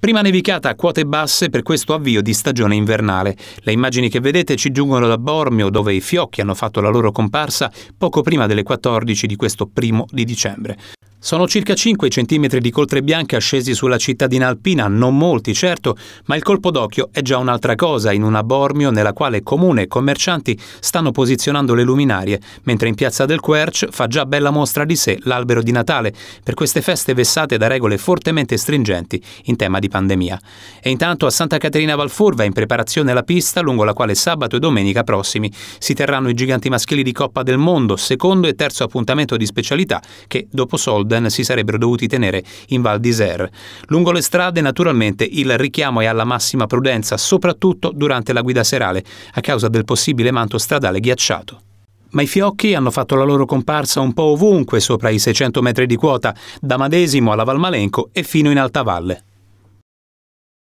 Prima nevicata a quote basse per questo avvio di stagione invernale. Le immagini che vedete ci giungono da Bormio, dove i fiocchi hanno fatto la loro comparsa poco prima delle 14 di questo primo di dicembre. Sono circa 5 centimetri di coltre bianche ascesi sulla cittadina alpina, non molti certo, ma il colpo d'occhio è già un'altra cosa in una Bormio nella quale comune e commercianti stanno posizionando le luminarie, mentre in piazza del Querch fa già bella mostra di sé l'albero di Natale, per queste feste vessate da regole fortemente stringenti in tema di pandemia. E intanto a Santa Caterina Valfurva è in preparazione la pista lungo la quale sabato e domenica prossimi si terranno i giganti maschili di Coppa del Mondo, secondo e terzo appuntamento di specialità che, dopo soldi, Snowden si sarebbero dovuti tenere in Val d'Isère. Lungo le strade, naturalmente, il richiamo è alla massima prudenza, soprattutto durante la guida serale, a causa del possibile manto stradale ghiacciato. Ma i fiocchi hanno fatto la loro comparsa un po' ovunque sopra i 600 metri di quota, da Madesimo alla Valmalenco e fino in Alta Valle.